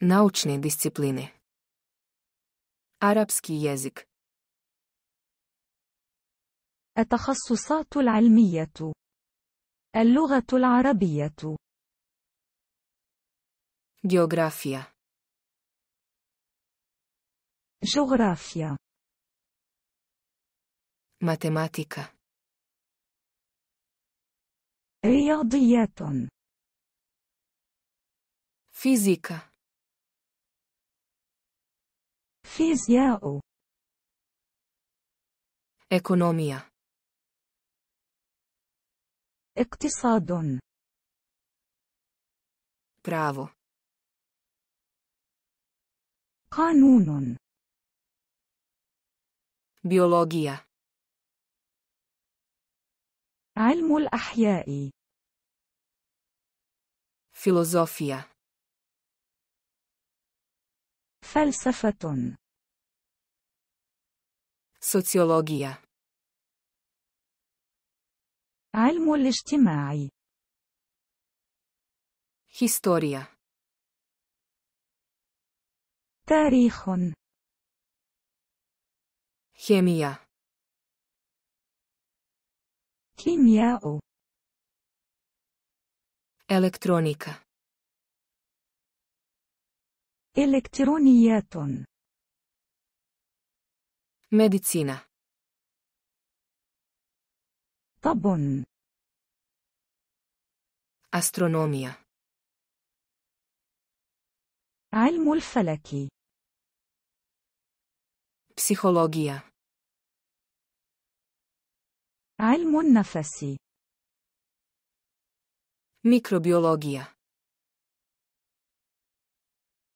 Научные дисциплины. Арабский язык. التخصصات العلمية. اللغة العربية. جغرافيا. جغرافيا. ماتيماتيكا رياضيات. فيزيكا. فيزياء اقتصادية اقتصاد برافو قانون بيولوجيا علم الأحياء فيلوزوفيا فلسفة سوسيولوجيا علم الاجتماع هيستوريا تاريخ كيمياء كيمياء إلكترونيكا إلكترونيات مدسينا طب أسترونوميا علم الفلك بسيكولوجيا علم النفس ميكروبيولوجيا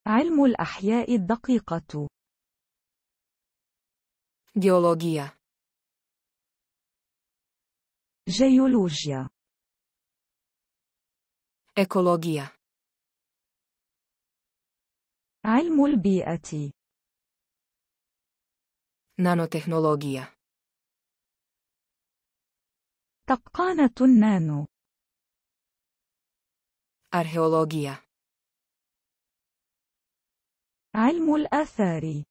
علم الأحياء الدقيقة Geologia. Geologia. Ecologia. علم البيئة. نانوتكنولوجيا. تقانة النانو. أرهيولوجيا. علم الآثار.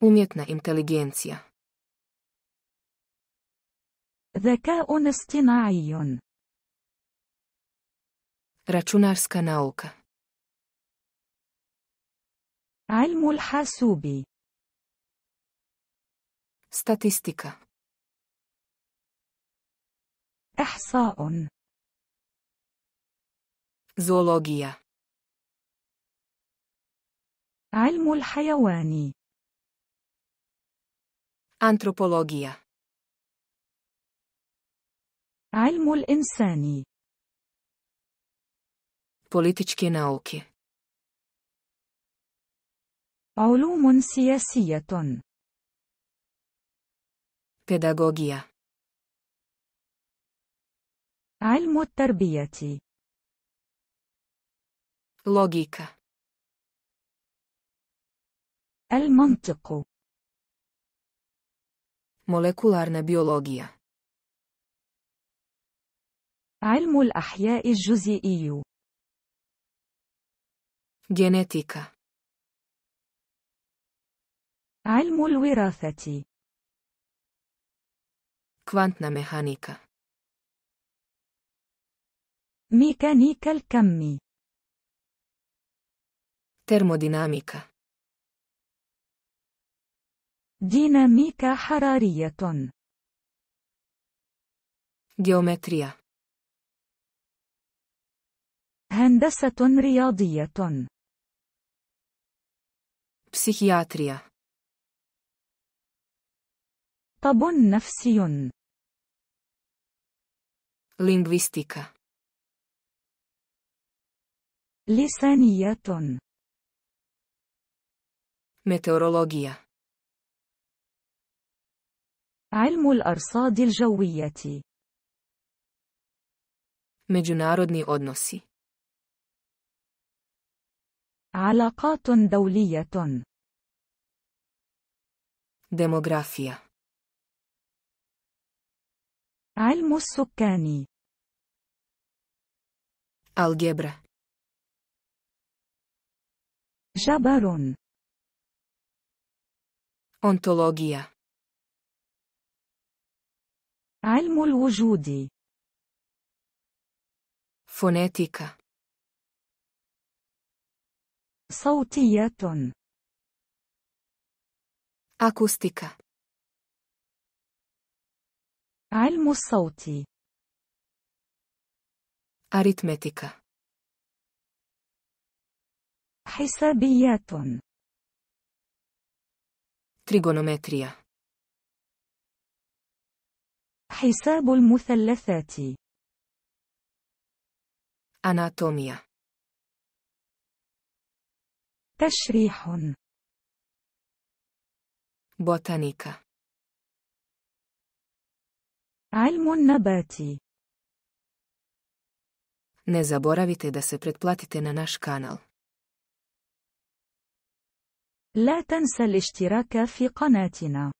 Umjetna inteligencija. ذكاء اصطناعي. Računarska nauka. علم الحاسوب. Statistika. إحصاء. زولوجيا. علم الحيوان. أنثروبولوجيا علم الإنساني političke ناوكي علوم سياسية بيداغوجيا علم التربية لوجيكا المنطق Molekularna biologija علم الأحياء الجزيئي جينيتيكا علم الوراثة كوانتنا ميكانيكا ميكانيكا الكم ترموديناميكا ديناميكا حرارية جيومتريا هندسة رياضية بسيكياتريا طب نفسي لينغويستيكا لسانية ميتورولوجيا علم الأرصاد الجوية Međunarodni odnosi علاقات دولية ديموغرافيا علم السكان الجبر جبر أنتولوجيا علم الوجود فوناتيكا صوتيات أكوستيكا علم الصوت أريتمتيكا حسابيات تريغونومتريا حساب المثلثات أناتوميا تشريح بوتانيكا علم النبات Ne zaboravite da se pretplatite na naš kanal. لا تنسى الاشتراك في قناتنا.